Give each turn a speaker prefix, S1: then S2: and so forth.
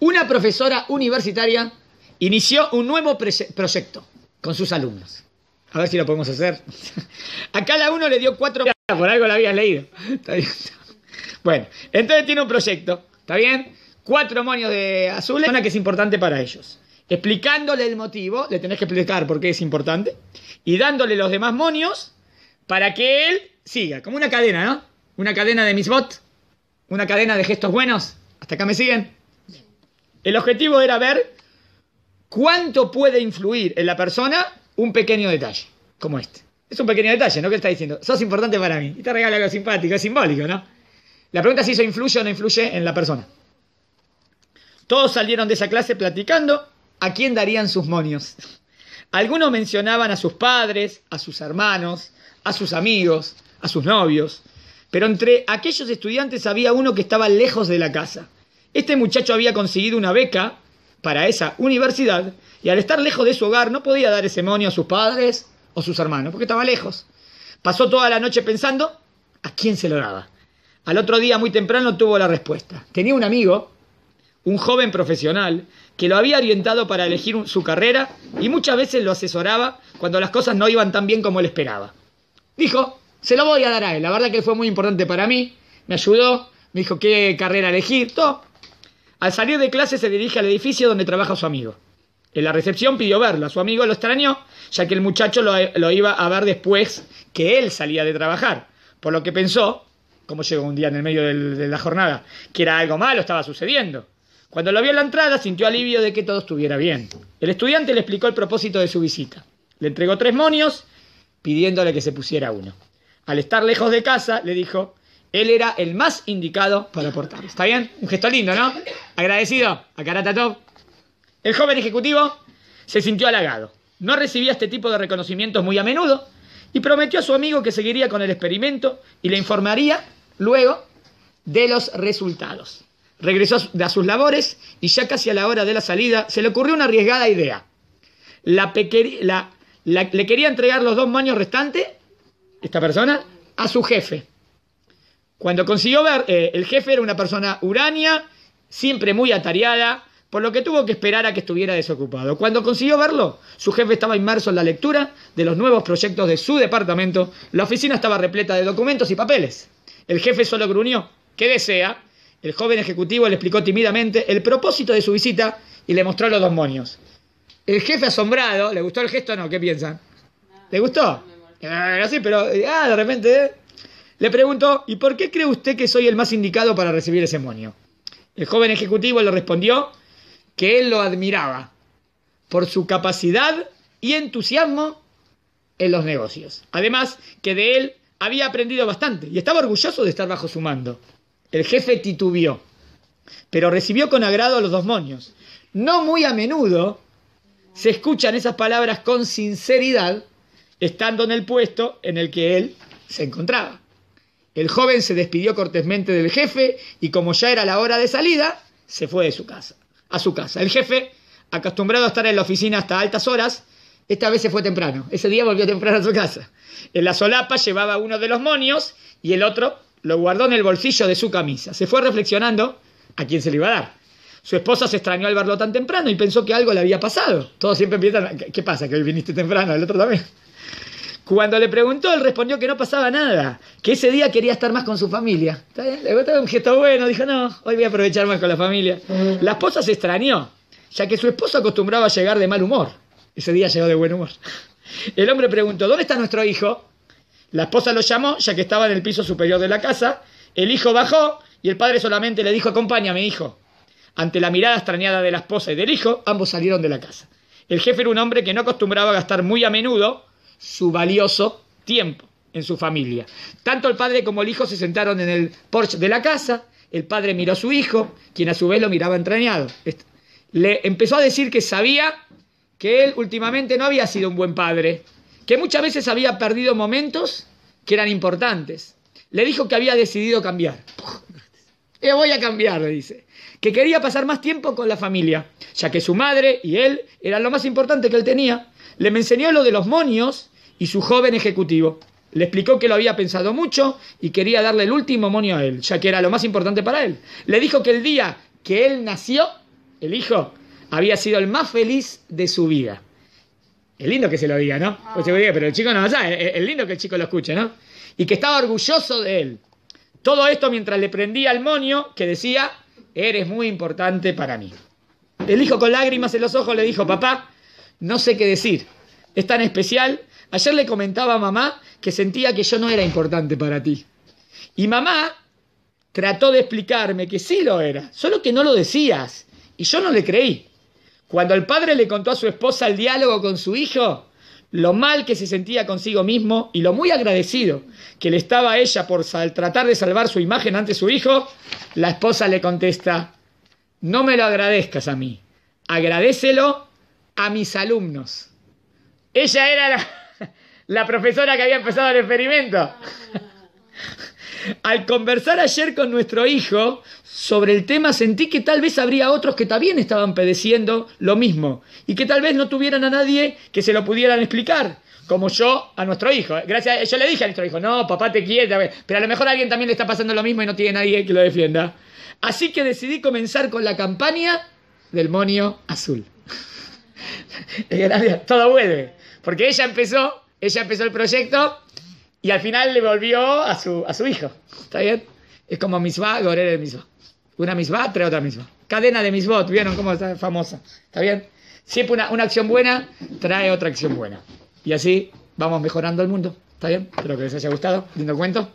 S1: Una profesora universitaria inició un nuevo proyecto con sus alumnos. A ver si lo podemos hacer. A cada uno le dio cuatro... Por algo lo habías leído. Bueno, entonces tiene un proyecto. ¿Está bien? Cuatro monos de azules. Una que es importante para ellos. Explicándole el motivo, le tenés que explicar por qué es importante. Y dándole los demás monios para que él siga. Como una cadena, ¿no? Una cadena de misbot. Una cadena de gestos buenos. ¿Hasta acá me siguen? El objetivo era ver cuánto puede influir en la persona un pequeño detalle, como este. Es un pequeño detalle, ¿no? Que está diciendo, sos importante para mí. Y te regala algo simpático, es simbólico, ¿no? La pregunta es si eso influye o no influye en la persona. Todos salieron de esa clase platicando a quién darían sus monios. Algunos mencionaban a sus padres, a sus hermanos, a sus amigos, a sus novios. Pero entre aquellos estudiantes había uno que estaba lejos de la casa este muchacho había conseguido una beca para esa universidad y al estar lejos de su hogar no podía dar ese monio a sus padres o sus hermanos, porque estaba lejos. Pasó toda la noche pensando a quién se lo daba. Al otro día, muy temprano, tuvo la respuesta. Tenía un amigo, un joven profesional, que lo había orientado para elegir su carrera y muchas veces lo asesoraba cuando las cosas no iban tan bien como él esperaba. Dijo, se lo voy a dar a él, la verdad que fue muy importante para mí, me ayudó, me dijo qué carrera elegir, todo. Al salir de clase se dirige al edificio donde trabaja su amigo. En la recepción pidió verlo. A Su amigo lo extrañó, ya que el muchacho lo, iba a ver después que él salía de trabajar. Por lo que pensó, como llegó un día en el medio de la jornada, que era algo malo, estaba sucediendo. Cuando lo vio en la entrada, sintió alivio de que todo estuviera bien. El estudiante le explicó el propósito de su visita. Le entregó tres monios, pidiéndole que se pusiera uno. Al estar lejos de casa, le dijo, él era el más indicado para aportar. ¿Está bien? Un gesto lindo, ¿no? Agradecido a top. El joven ejecutivo se sintió halagado. No recibía este tipo de reconocimientos muy a menudo y prometió a su amigo que seguiría con el experimento y le informaría luego de los resultados. Regresó a sus labores y ya casi a la hora de la salida se le ocurrió una arriesgada idea. le quería entregar los dos maños restantes, esta persona, a su jefe cuando consiguió ver, eh, el jefe era una persona urania, siempre muy atareada, por lo que tuvo que esperar a que estuviera desocupado. Cuando consiguió verlo, su jefe estaba inmerso en la lectura de los nuevos proyectos de su departamento, la oficina estaba repleta de documentos y papeles. El jefe solo gruñó, ¿qué desea? El joven ejecutivo le explicó tímidamente el propósito de su visita y le mostró los dos El jefe asombrado, ¿le gustó el gesto o no? ¿Qué piensan? ¿Le gustó? Eh, sí, pero eh, ah, de repente... Le preguntó, ¿y por qué cree usted que soy el más indicado para recibir ese monio? El joven ejecutivo le respondió que él lo admiraba por su capacidad y entusiasmo en los negocios. Además, que de él había aprendido bastante y estaba orgulloso de estar bajo su mando. El jefe titubió, pero recibió con agrado a los dos monios. No muy a menudo se escuchan esas palabras con sinceridad estando en el puesto en el que él se encontraba. El joven se despidió cortésmente del jefe y como ya era la hora de salida, se fue de su casa, a su casa. El jefe, acostumbrado a estar en la oficina hasta altas horas, esta vez se fue temprano. Ese día volvió temprano a su casa. En la solapa llevaba uno de los monios y el otro lo guardó en el bolsillo de su camisa. Se fue reflexionando a quién se le iba a dar. Su esposa se extrañó al verlo tan temprano y pensó que algo le había pasado. Todos siempre empiezan, ¿qué pasa? Que hoy viniste temprano, el otro también. Cuando le preguntó, él respondió que no pasaba nada, que ese día quería estar más con su familia. Le gustaba un gesto bueno, dijo, no, hoy voy a aprovechar más con la familia. Mm. La esposa se extrañó, ya que su esposo acostumbraba a llegar de mal humor. Ese día llegó de buen humor. El hombre preguntó, ¿dónde está nuestro hijo? La esposa lo llamó, ya que estaba en el piso superior de la casa. El hijo bajó y el padre solamente le dijo, acompáñame, hijo. Ante la mirada extrañada de la esposa y del hijo, ambos salieron de la casa. El jefe era un hombre que no acostumbraba a gastar muy a menudo su valioso tiempo en su familia. Tanto el padre como el hijo se sentaron en el porche de la casa, el padre miró a su hijo, quien a su vez lo miraba entrañado. Le empezó a decir que sabía que él últimamente no había sido un buen padre, que muchas veces había perdido momentos que eran importantes. Le dijo que había decidido cambiar voy a cambiar, le dice. Que quería pasar más tiempo con la familia, ya que su madre y él eran lo más importante que él tenía. Le enseñó lo de los monios y su joven ejecutivo. Le explicó que lo había pensado mucho y quería darle el último monio a él, ya que era lo más importante para él. Le dijo que el día que él nació, el hijo, había sido el más feliz de su vida. Es lindo que se lo diga, ¿no? Pues se lo pero el chico no, saber. es lindo que el chico lo escuche, ¿no? Y que estaba orgulloso de él todo esto mientras le prendía al monio que decía, eres muy importante para mí. El hijo con lágrimas en los ojos le dijo, papá, no sé qué decir, es tan especial. Ayer le comentaba a mamá que sentía que yo no era importante para ti. Y mamá trató de explicarme que sí lo era, solo que no lo decías. Y yo no le creí. Cuando el padre le contó a su esposa el diálogo con su hijo, lo mal que se sentía consigo mismo y lo muy agradecido que le estaba a ella por tratar de salvar su imagen ante su hijo, la esposa le contesta, no me lo agradezcas a mí, agradecelo a mis alumnos. Ella era la, la profesora que había empezado el experimento al conversar ayer con nuestro hijo sobre el tema, sentí que tal vez habría otros que también estaban padeciendo lo mismo y que tal vez no tuvieran a nadie que se lo pudieran explicar. Como yo a nuestro hijo. Gracias, yo le dije a nuestro hijo, no, papá te quiere, pero a lo mejor a alguien también le está pasando lo mismo y no tiene nadie que lo defienda. Así que decidí comenzar con la campaña del monio azul. Todo vuelve. Porque ella empezó, ella empezó el proyecto y al final le volvió a su, a su hijo. ¿Está bien? Es como misma, Gorere de misma. Una misma, trae otra misma. Cadena de misbot, ¿vieron cómo está famosa? ¿Está bien? Siempre una, una acción buena trae otra acción buena. Y así vamos mejorando el mundo. ¿Está bien? Espero que les haya gustado. Lindo cuento.